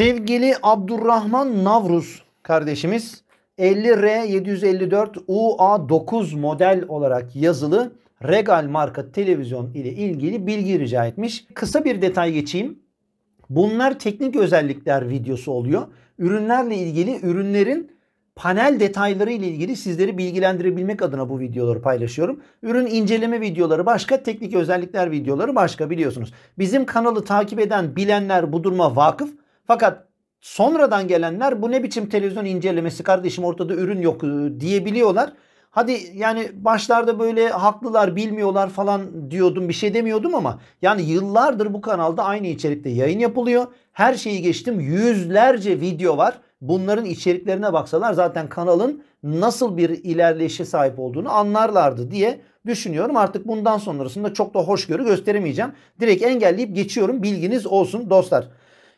Sevgili Abdurrahman Navruz kardeşimiz 50R754 UA9 model olarak yazılı Regal marka televizyon ile ilgili bilgi rica etmiş. Kısa bir detay geçeyim. Bunlar teknik özellikler videosu oluyor. Ürünlerle ilgili ürünlerin panel detayları ile ilgili sizleri bilgilendirebilmek adına bu videoları paylaşıyorum. Ürün inceleme videoları başka, teknik özellikler videoları başka biliyorsunuz. Bizim kanalı takip eden bilenler bu duruma vakıf. Fakat sonradan gelenler bu ne biçim televizyon incelemesi kardeşim ortada ürün yok e, diyebiliyorlar. Hadi yani başlarda böyle haklılar bilmiyorlar falan diyordum bir şey demiyordum ama yani yıllardır bu kanalda aynı içerikte yayın yapılıyor. Her şeyi geçtim yüzlerce video var. Bunların içeriklerine baksalar zaten kanalın nasıl bir ilerleyişe sahip olduğunu anlarlardı diye düşünüyorum. Artık bundan sonrasında çok da hoşgörü gösteremeyeceğim. Direkt engelleyip geçiyorum bilginiz olsun dostlar.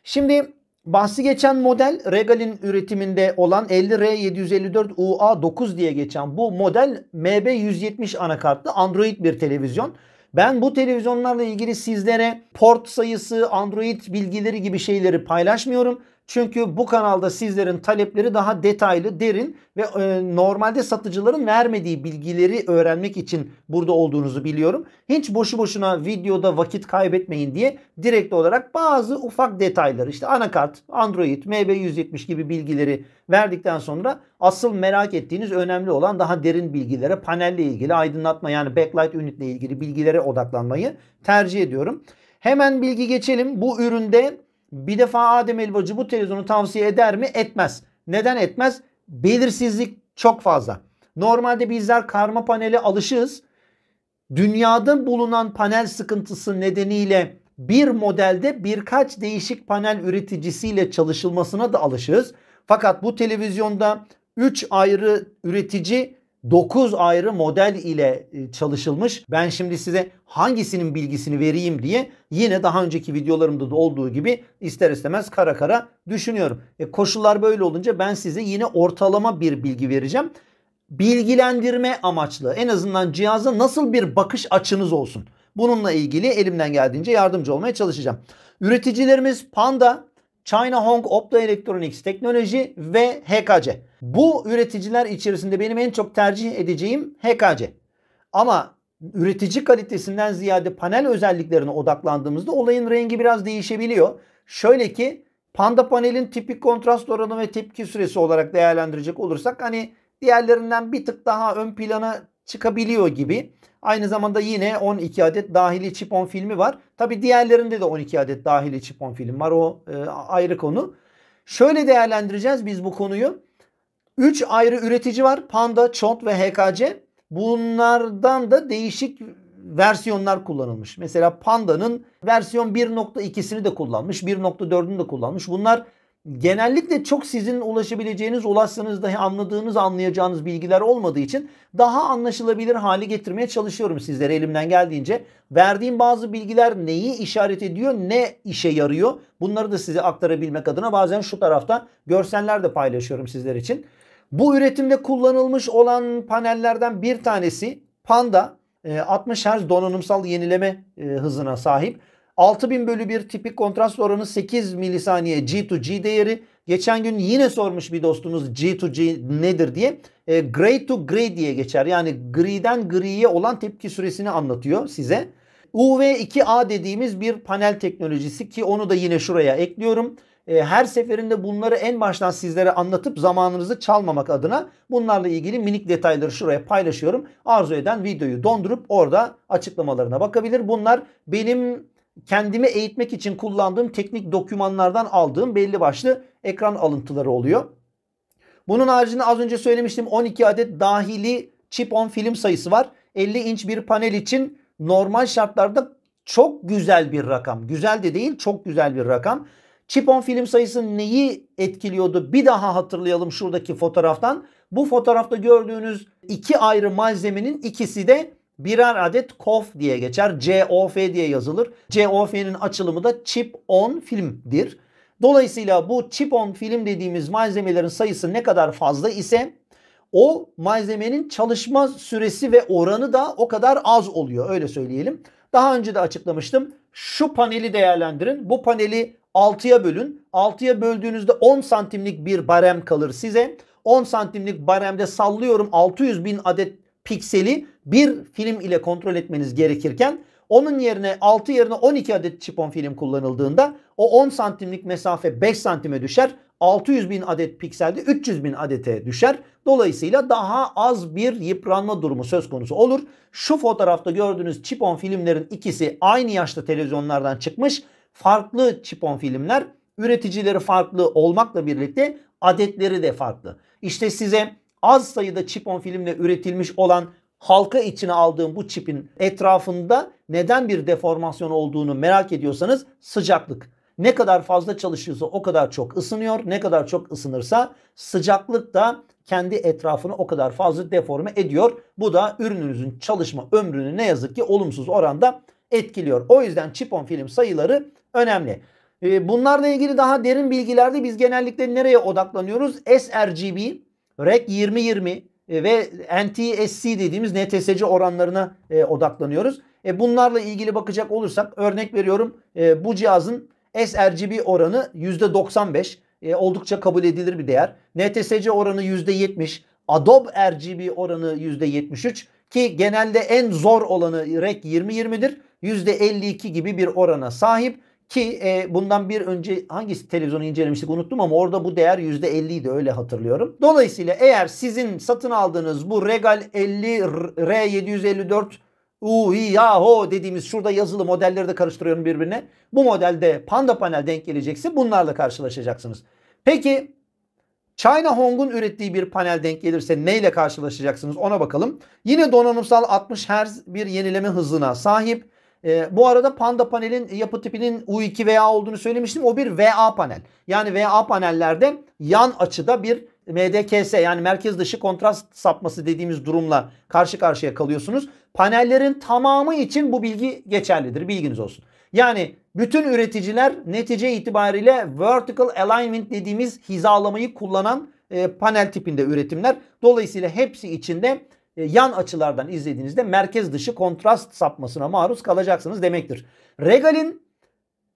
Şimdi Bahsi geçen model Regal'in üretiminde olan 50R754UA9 diye geçen bu model MB170 anakartlı Android bir televizyon. Ben bu televizyonlarla ilgili sizlere port sayısı, Android bilgileri gibi şeyleri paylaşmıyorum. Çünkü bu kanalda sizlerin talepleri daha detaylı, derin ve e, normalde satıcıların vermediği bilgileri öğrenmek için burada olduğunuzu biliyorum. Hiç boşu boşuna videoda vakit kaybetmeyin diye direkt olarak bazı ufak detayları işte anakart, Android, MB170 gibi bilgileri verdikten sonra asıl merak ettiğiniz önemli olan daha derin bilgilere, panelle ilgili aydınlatma yani backlight ünitle ilgili bilgilere odaklanmayı tercih ediyorum. Hemen bilgi geçelim. Bu üründe bir defa Adem Elbacı bu televizyonu tavsiye eder mi? Etmez. Neden etmez? Belirsizlik çok fazla. Normalde bizler karma paneli alışığız. Dünyada bulunan panel sıkıntısı nedeniyle bir modelde birkaç değişik panel üreticisiyle çalışılmasına da alışığız. Fakat bu televizyonda 3 ayrı üretici 9 ayrı model ile e, çalışılmış. Ben şimdi size hangisinin bilgisini vereyim diye yine daha önceki videolarımda da olduğu gibi ister istemez kara kara düşünüyorum. E koşullar böyle olunca ben size yine ortalama bir bilgi vereceğim. Bilgilendirme amaçlı en azından cihaza nasıl bir bakış açınız olsun. Bununla ilgili elimden geldiğince yardımcı olmaya çalışacağım. Üreticilerimiz Panda China Hong Opto Electronics Teknoloji ve HKC. Bu üreticiler içerisinde benim en çok tercih edeceğim HKC. Ama üretici kalitesinden ziyade panel özelliklerine odaklandığımızda olayın rengi biraz değişebiliyor. Şöyle ki panda panelin tipik kontrast oranı ve tepki süresi olarak değerlendirecek olursak hani diğerlerinden bir tık daha ön plana çıkabiliyor gibi. Aynı zamanda yine 12 adet dahili çip 10 filmi var. Tabi diğerlerinde de 12 adet dahili çip 10 film var. O e, ayrı konu. Şöyle değerlendireceğiz biz bu konuyu. 3 ayrı üretici var. Panda, Chont ve HKC. Bunlardan da değişik versiyonlar kullanılmış. Mesela Panda'nın versiyon 1.2'sini de kullanmış, 1.4'ünü de kullanmış. Bunlar genellikle çok sizin ulaşabileceğiniz, ulaşsanız dahi anladığınız, anlayacağınız bilgiler olmadığı için daha anlaşılabilir hale getirmeye çalışıyorum sizlere elimden geldiğince. Verdiğim bazı bilgiler neyi işaret ediyor, ne işe yarıyor bunları da size aktarabilmek adına bazen şu tarafta görseller de paylaşıyorum sizler için. Bu üretimde kullanılmış olan panellerden bir tanesi Panda 60 e, Hz donanımsal yenileme e, hızına sahip. 6000 bölü 1 tipik kontrast oranı 8 milisaniye G2G değeri. Geçen gün yine sormuş bir dostumuz G2G nedir diye. E, gray to gray diye geçer. Yani griden griye olan tepki süresini anlatıyor size. UV2A dediğimiz bir panel teknolojisi ki onu da yine şuraya ekliyorum. E, her seferinde bunları en baştan sizlere anlatıp zamanınızı çalmamak adına bunlarla ilgili minik detayları şuraya paylaşıyorum. Arzu eden videoyu dondurup orada açıklamalarına bakabilir. Bunlar benim kendimi eğitmek için kullandığım teknik dokümanlardan aldığım belli başlı ekran alıntıları oluyor. Bunun haricinde az önce söylemiştim 12 adet dahili chip on film sayısı var. 50 inç bir panel için normal şartlarda çok güzel bir rakam. Güzel de değil çok güzel bir rakam. Chip on film sayısı neyi etkiliyordu bir daha hatırlayalım şuradaki fotoğraftan. Bu fotoğrafta gördüğünüz iki ayrı malzemenin ikisi de birer adet COF diye geçer. COF diye yazılır. COF'nin açılımı da Chip On Film'dir. Dolayısıyla bu Chip On Film dediğimiz malzemelerin sayısı ne kadar fazla ise o malzemenin çalışma süresi ve oranı da o kadar az oluyor öyle söyleyelim. Daha önce de açıklamıştım. Şu paneli değerlendirin. Bu paneli 6'ya bölün. 6'ya böldüğünüzde 10 santimlik bir barem kalır size. 10 santimlik baremde sallıyorum 600 bin adet pikseli bir film ile kontrol etmeniz gerekirken onun yerine 6 yerine 12 adet çipon film kullanıldığında o 10 santimlik mesafe 5 santime düşer. 600 bin adet pikselde 300 bin adete düşer. Dolayısıyla daha az bir yıpranma durumu söz konusu olur. Şu fotoğrafta gördüğünüz çipon filmlerin ikisi aynı yaşta televizyonlardan çıkmış. Farklı çipon filmler üreticileri farklı olmakla birlikte adetleri de farklı. İşte size az sayıda çip on filmle üretilmiş olan halka içine aldığım bu çipin etrafında neden bir deformasyon olduğunu merak ediyorsanız sıcaklık. Ne kadar fazla çalışıyorsa o kadar çok ısınıyor. Ne kadar çok ısınırsa sıcaklık da kendi etrafını o kadar fazla deforme ediyor. Bu da ürününüzün çalışma ömrünü ne yazık ki olumsuz oranda etkiliyor. O yüzden çip on film sayıları önemli. Ee, bunlarla ilgili daha derin bilgilerde biz genellikle nereye odaklanıyoruz? sRGB REC 2020 e, ve NTSC dediğimiz NTSC oranlarına e, odaklanıyoruz. E, bunlarla ilgili bakacak olursak örnek veriyorum e, bu cihazın sRGB oranı %95 e, oldukça kabul edilir bir değer. NTSC oranı %70, Adobe RGB oranı %73 ki genelde en zor olanı REC 2020'dir. 20dir %52 gibi bir orana sahip. Ki e, bundan bir önce hangi televizyonu incelemiştik unuttum ama orada bu değer %50 idi öyle hatırlıyorum. Dolayısıyla eğer sizin satın aldığınız bu Regal 50 R754 Uhi yaho dediğimiz şurada yazılı modelleri de karıştırıyorum birbirine. Bu modelde panda panel denk gelecekse bunlarla karşılaşacaksınız. Peki China Hong'un ürettiği bir panel denk gelirse neyle karşılaşacaksınız ona bakalım. Yine donanımsal 60 Hz bir yenileme hızına sahip. E, bu arada Panda panelin yapı tipinin U2 VA olduğunu söylemiştim. O bir VA panel. Yani VA panellerde yan açıda bir MDKS yani merkez dışı kontrast sapması dediğimiz durumla karşı karşıya kalıyorsunuz. Panellerin tamamı için bu bilgi geçerlidir. Bilginiz olsun. Yani bütün üreticiler netice itibariyle vertical alignment dediğimiz hizalamayı kullanan e, panel tipinde üretimler. Dolayısıyla hepsi içinde e, yan açılardan izlediğinizde merkez dışı kontrast sapmasına maruz kalacaksınız demektir. Regal'in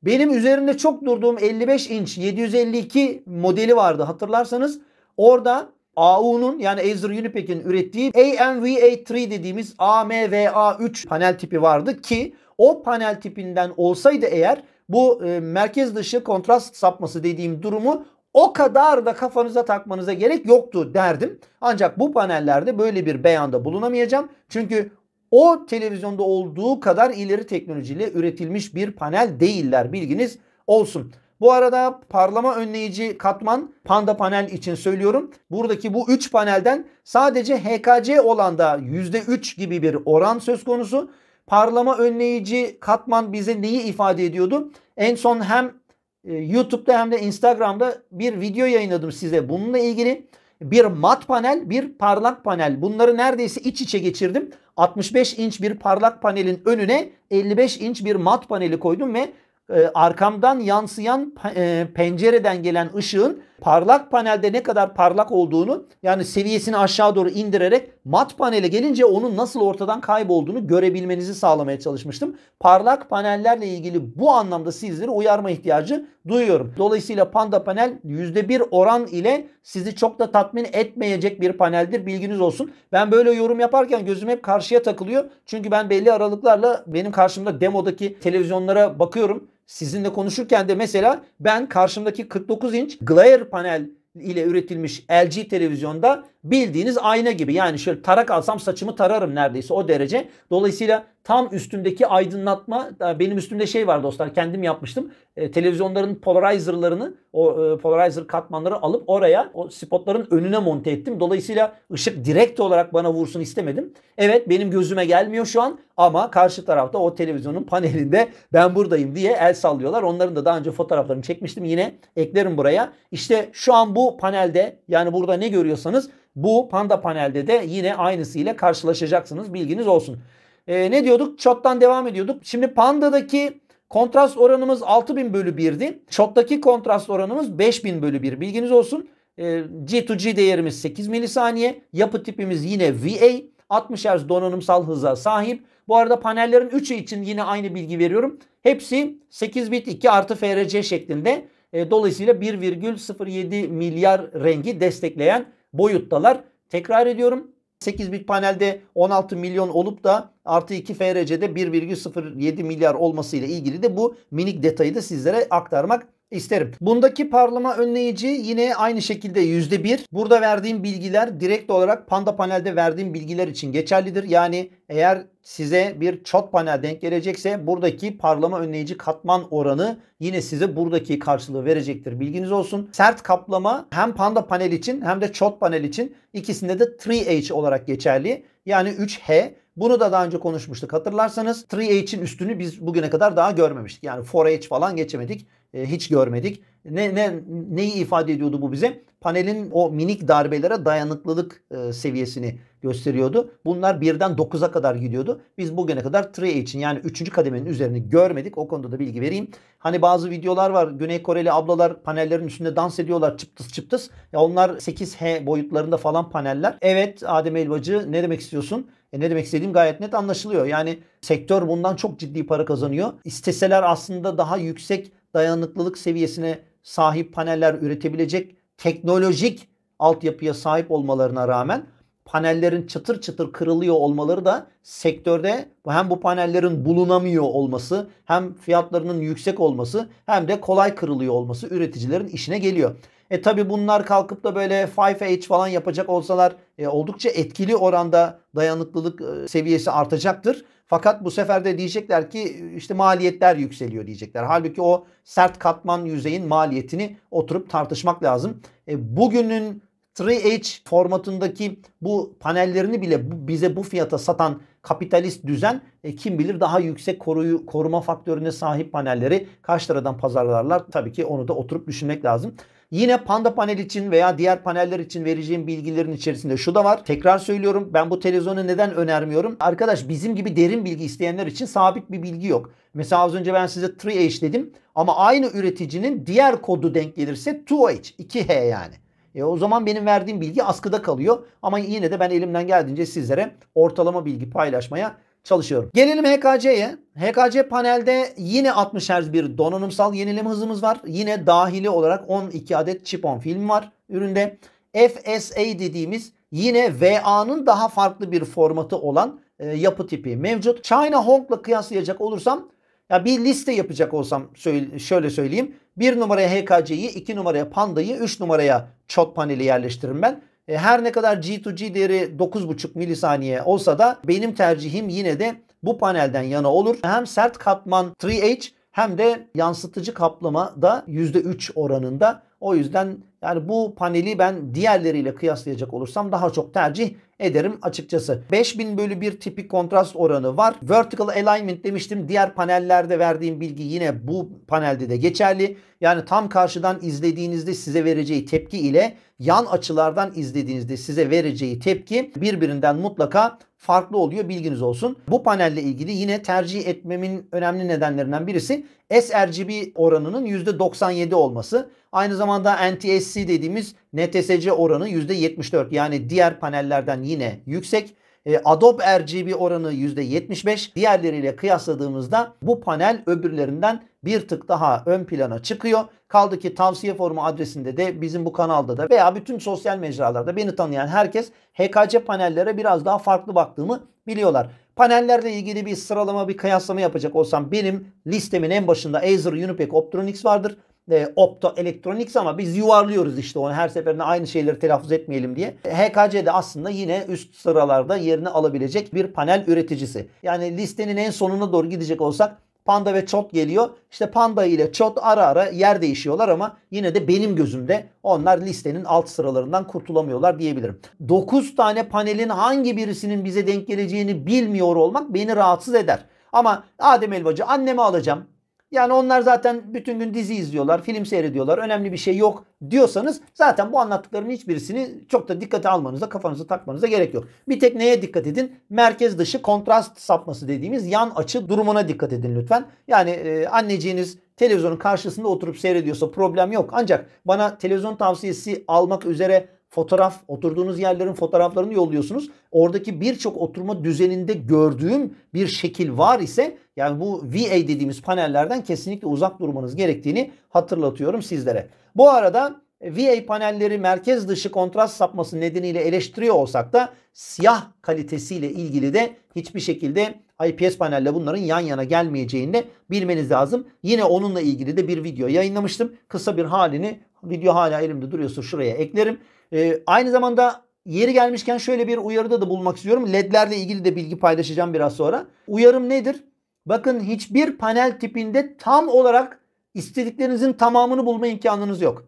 benim üzerinde çok durduğum 55 inç 752 modeli vardı hatırlarsanız. Orada AU'nun yani Acer Unipack'in ürettiği AMVA3 dediğimiz AMVA3 panel tipi vardı ki o panel tipinden olsaydı eğer bu e, merkez dışı kontrast sapması dediğim durumu o kadar da kafanıza takmanıza gerek yoktu derdim. Ancak bu panellerde böyle bir beyanda bulunamayacağım. Çünkü o televizyonda olduğu kadar ileri teknolojiyle üretilmiş bir panel değiller bilginiz olsun. Bu arada parlama önleyici katman panda panel için söylüyorum. Buradaki bu 3 panelden sadece HKC olanda %3 gibi bir oran söz konusu. Parlama önleyici katman bize neyi ifade ediyordu? En son hem ee, YouTube'da hem de Instagram'da bir video yayınladım size bununla ilgili. Bir mat panel, bir parlak panel. Bunları neredeyse iç içe geçirdim. 65 inç bir parlak panelin önüne 55 inç bir mat paneli koydum ve e, arkamdan yansıyan e, pencereden gelen ışığın parlak panelde ne kadar parlak olduğunu yani seviyesini aşağı doğru indirerek mat panele gelince onun nasıl ortadan kaybolduğunu görebilmenizi sağlamaya çalışmıştım. Parlak panellerle ilgili bu anlamda sizleri uyarma ihtiyacı duyuyorum. Dolayısıyla panda panel %1 oran ile sizi çok da tatmin etmeyecek bir paneldir. Bilginiz olsun. Ben böyle yorum yaparken gözüm hep karşıya takılıyor. Çünkü ben belli aralıklarla benim karşımda demodaki televizyonlara bakıyorum. Sizinle konuşurken de mesela ben karşımdaki 49 inç Glare panel ile üretilmiş LG televizyonda bildiğiniz ayna gibi. Yani şöyle tarak alsam saçımı tararım neredeyse o derece. Dolayısıyla tam üstümdeki aydınlatma e, benim üstümde şey var dostlar kendim yapmıştım. E, televizyonların polarizerlarını o e, polarizer katmanları alıp oraya o spotların önüne monte ettim. Dolayısıyla ışık direkt olarak bana vursun istemedim. Evet benim gözüme gelmiyor şu an ama karşı tarafta o televizyonun panelinde ben buradayım diye el sallıyorlar. Onların da daha önce fotoğraflarını çekmiştim. Yine eklerim buraya. İşte şu an bu panelde yani burada ne görüyorsanız bu panda panelde de yine aynısı ile karşılaşacaksınız. Bilginiz olsun. E, ne diyorduk? Shot'tan devam ediyorduk. Şimdi pandadaki kontrast oranımız 6000 bölü 1'di. Shot'taki kontrast oranımız 5000 bölü 1. Bilginiz olsun. E, G to G değerimiz 8 milisaniye. Yapı tipimiz yine VA. 60 Hz donanımsal hıza sahip. Bu arada panellerin 3'ü için yine aynı bilgi veriyorum. Hepsi 8 bit 2 artı FRC şeklinde. Ee, dolayısıyla 1,07 milyar rengi destekleyen boyuttalar. Tekrar ediyorum 8 bit panelde 16 milyon olup da artı 2 FRC'de 1,07 milyar olmasıyla ilgili de bu minik detayı da sizlere aktarmak isterim. Bundaki parlama önleyici yine aynı şekilde %1. Burada verdiğim bilgiler direkt olarak panda panelde verdiğim bilgiler için geçerlidir. Yani eğer size bir çot panel denk gelecekse buradaki parlama önleyici katman oranı yine size buradaki karşılığı verecektir. Bilginiz olsun. Sert kaplama hem panda panel için hem de çot panel için ikisinde de 3H olarak geçerli. Yani 3H bunu da daha önce konuşmuştuk hatırlarsanız. 3H'in üstünü biz bugüne kadar daha görmemiştik. Yani 4H falan geçemedik. E, hiç görmedik. Ne, ne neyi ifade ediyordu bu bize? Panelin o minik darbelere dayanıklılık e, seviyesini gösteriyordu. Bunlar birden 9'a kadar gidiyordu. Biz bugüne kadar 3 için yani 3. kademenin üzerini görmedik. O konuda da bilgi vereyim. Hani bazı videolar var. Güney Koreli ablalar panellerin üstünde dans ediyorlar çıptıs çıptıs. Ya onlar 8H boyutlarında falan paneller. Evet Adem Elbacı ne demek istiyorsun? E ne demek istediğim gayet net anlaşılıyor. Yani sektör bundan çok ciddi para kazanıyor. İsteseler aslında daha yüksek dayanıklılık seviyesine sahip paneller üretebilecek teknolojik altyapıya sahip olmalarına rağmen panellerin çıtır çıtır kırılıyor olmaları da sektörde hem bu panellerin bulunamıyor olması hem fiyatlarının yüksek olması hem de kolay kırılıyor olması üreticilerin işine geliyor. E tabi bunlar kalkıp da böyle 5H falan yapacak olsalar e, oldukça etkili oranda dayanıklılık e, seviyesi artacaktır. Fakat bu sefer de diyecekler ki e, işte maliyetler yükseliyor diyecekler. Halbuki o sert katman yüzeyin maliyetini oturup tartışmak lazım. E, bugünün 3H formatındaki bu panellerini bile bu, bize bu fiyata satan kapitalist düzen e, kim bilir daha yüksek koruyu, koruma faktörüne sahip panelleri kaç liradan pazarlarlar? Tabii ki onu da oturup düşünmek lazım. Yine panda panel için veya diğer paneller için vereceğim bilgilerin içerisinde şu da var. Tekrar söylüyorum ben bu televizyonu neden önermiyorum? Arkadaş bizim gibi derin bilgi isteyenler için sabit bir bilgi yok. Mesela az önce ben size 3H dedim ama aynı üreticinin diğer kodu denk gelirse 2H, 2H yani. E o zaman benim verdiğim bilgi askıda kalıyor. Ama yine de ben elimden geldiğince sizlere ortalama bilgi paylaşmaya çalışıyorum. Gelelim HKC'ye. HKC panelde yine 60 Hz bir donanımsal yenileme hızımız var. Yine dahili olarak 12 adet chip on film var üründe. FSA dediğimiz yine VA'nın daha farklı bir formatı olan e, yapı tipi mevcut. China Hong'la kıyaslayacak olursam ya bir liste yapacak olsam şöyle söyleyeyim. 1 numaraya HKC'yi, 2 numaraya Panda'yı, 3 numaraya çot paneli yerleştiririm ben. E, her ne kadar G2G değeri 9,5 milisaniye olsa da benim tercihim yine de bu panelden yana olur. Hem sert katman 3H hem de yansıtıcı kaplama da %3 oranında. O yüzden yani bu paneli ben diğerleriyle kıyaslayacak olursam daha çok tercih ederim açıkçası. 5000 bölü 1 tipik kontrast oranı var. Vertical alignment demiştim. Diğer panellerde verdiğim bilgi yine bu panelde de geçerli. Yani tam karşıdan izlediğinizde size vereceği tepki ile yan açılardan izlediğinizde size vereceği tepki birbirinden mutlaka farklı oluyor bilginiz olsun. Bu panelle ilgili yine tercih etmemin önemli nedenlerinden birisi sRGB oranının %97 olması. Aynı zamanda NTSC dediğimiz NTSC oranı %74 yani diğer panellerden yine yüksek. E, Adobe RGB oranı %75. Diğerleriyle kıyasladığımızda bu panel öbürlerinden bir tık daha ön plana çıkıyor. Kaldı ki tavsiye formu adresinde de bizim bu kanalda da veya bütün sosyal mecralarda beni tanıyan herkes HKC panellere biraz daha farklı baktığımı biliyorlar. Panellerle ilgili bir sıralama, bir kıyaslama yapacak olsam benim listemin en başında Acer Unipack Optronics vardır e, Opto Electronics ama biz yuvarlıyoruz işte onu her seferinde aynı şeyleri telaffuz etmeyelim diye. HKC de aslında yine üst sıralarda yerini alabilecek bir panel üreticisi. Yani listenin en sonuna doğru gidecek olsak Panda ve Çot geliyor. İşte Panda ile Çot ara ara yer değişiyorlar ama yine de benim gözümde onlar listenin alt sıralarından kurtulamıyorlar diyebilirim. 9 tane panelin hangi birisinin bize denk geleceğini bilmiyor olmak beni rahatsız eder. Ama Adem Elbacı anneme alacağım. Yani onlar zaten bütün gün dizi izliyorlar, film seyrediyorlar. Önemli bir şey yok diyorsanız zaten bu anlattıklarımın hiçbirisini çok da dikkate almanıza, kafanıza takmanıza gerek yok. Bir tek neye dikkat edin? Merkez dışı kontrast sapması dediğimiz yan açı durumuna dikkat edin lütfen. Yani e, anneciğiniz televizyonun karşısında oturup seyrediyorsa problem yok. Ancak bana televizyon tavsiyesi almak üzere fotoğraf, oturduğunuz yerlerin fotoğraflarını yolluyorsunuz. Oradaki birçok oturma düzeninde gördüğüm bir şekil var ise yani bu VA dediğimiz panellerden kesinlikle uzak durmanız gerektiğini hatırlatıyorum sizlere. Bu arada e, VA panelleri merkez dışı kontrast sapması nedeniyle eleştiriyor olsak da siyah kalitesiyle ilgili de hiçbir şekilde IPS panelle bunların yan yana gelmeyeceğini bilmeniz lazım. Yine onunla ilgili de bir video yayınlamıştım. Kısa bir halini video hala elimde duruyorsa şuraya eklerim. Ee, aynı zamanda Yeri gelmişken şöyle bir uyarıda da bulmak istiyorum. LED'lerle ilgili de bilgi paylaşacağım biraz sonra. Uyarım nedir? Bakın hiçbir panel tipinde tam olarak istediklerinizin tamamını bulma imkanınız yok.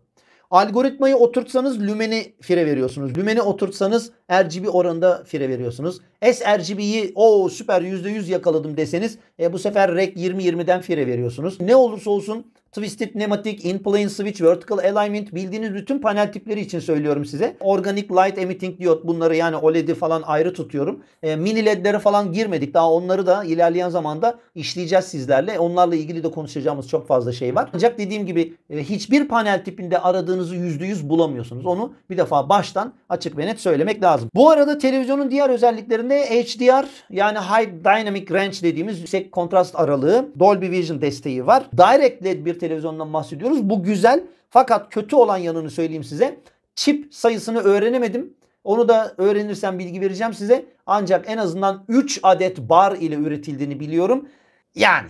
Algoritmayı oturtsanız lümeni fire veriyorsunuz. Lümeni oturtsanız RGB oranında fire veriyorsunuz. sRGB'yi o süper %100 yakaladım deseniz e, bu sefer REC 20-20'den fire veriyorsunuz. Ne olursa olsun Twisted Pneumatic, In Plane Switch, Vertical Alignment bildiğiniz bütün panel tipleri için söylüyorum size. Organic Light Emitting diyot bunları yani OLED'i falan ayrı tutuyorum. E, mini LED'lere falan girmedik. Daha onları da ilerleyen zamanda işleyeceğiz sizlerle. Onlarla ilgili de konuşacağımız çok fazla şey var. Ancak dediğim gibi e, hiçbir panel tipinde aradığınızı %100 bulamıyorsunuz. Onu bir defa baştan açık ve net söylemek lazım. Bu arada televizyonun diğer özelliklerinde HDR yani High Dynamic Range dediğimiz yüksek kontrast aralığı, Dolby Vision desteği var. Direct LED bir televizyondan bahsediyoruz. Bu güzel fakat kötü olan yanını söyleyeyim size. Çip sayısını öğrenemedim. Onu da öğrenirsem bilgi vereceğim size. Ancak en azından 3 adet bar ile üretildiğini biliyorum. Yani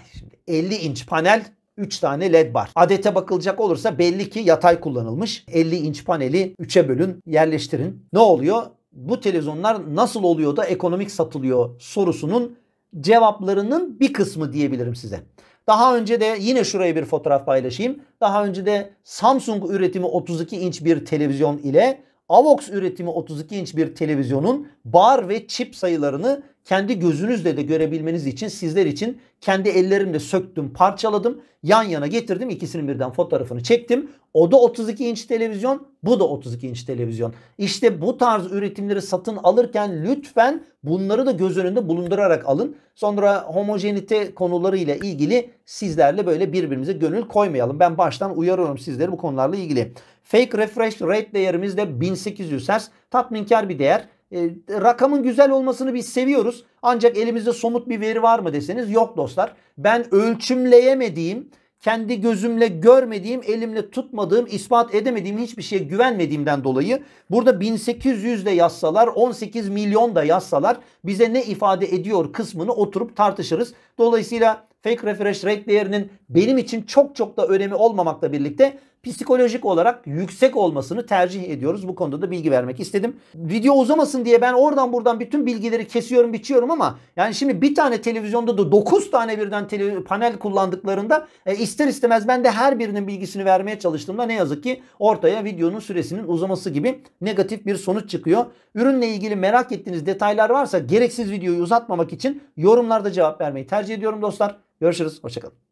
50 inç panel 3 tane led bar. Adete bakılacak olursa belli ki yatay kullanılmış. 50 inç paneli 3'e bölün yerleştirin. Ne oluyor? Bu televizyonlar nasıl oluyor da ekonomik satılıyor sorusunun cevaplarının bir kısmı diyebilirim size. Daha önce de yine şuraya bir fotoğraf paylaşayım. Daha önce de Samsung üretimi 32 inç bir televizyon ile Avox üretimi 32 inç bir televizyonun bar ve çip sayılarını kendi gözünüzle de görebilmeniz için sizler için kendi ellerimle söktüm, parçaladım, yan yana getirdim. İkisinin birden fotoğrafını çektim. O da 32 inç televizyon, bu da 32 inç televizyon. İşte bu tarz üretimleri satın alırken lütfen bunları da göz önünde bulundurarak alın. Sonra homojenite konularıyla ilgili sizlerle böyle birbirimize gönül koymayalım. Ben baştan uyarıyorum sizleri bu konularla ilgili. Fake refresh rate değerimiz de 1800 Hz. Tatminkar bir değer. E, rakamın güzel olmasını biz seviyoruz. Ancak elimizde somut bir veri var mı deseniz yok dostlar. Ben ölçümleyemediğim, kendi gözümle görmediğim, elimle tutmadığım, ispat edemediğim hiçbir şeye güvenmediğimden dolayı burada 1800 de yazsalar, 18 milyon da yazsalar bize ne ifade ediyor kısmını oturup tartışırız. Dolayısıyla fake refresh rate değerinin benim için çok çok da önemi olmamakla birlikte psikolojik olarak yüksek olmasını tercih ediyoruz. Bu konuda da bilgi vermek istedim. Video uzamasın diye ben oradan buradan bütün bilgileri kesiyorum biçiyorum ama yani şimdi bir tane televizyonda da 9 tane birden panel kullandıklarında e, ister istemez ben de her birinin bilgisini vermeye çalıştığımda ne yazık ki ortaya videonun süresinin uzaması gibi negatif bir sonuç çıkıyor. Ürünle ilgili merak ettiğiniz detaylar varsa gereksiz videoyu uzatmamak için yorumlarda cevap vermeyi tercih ediyorum dostlar. Görüşürüz. Hoşçakalın.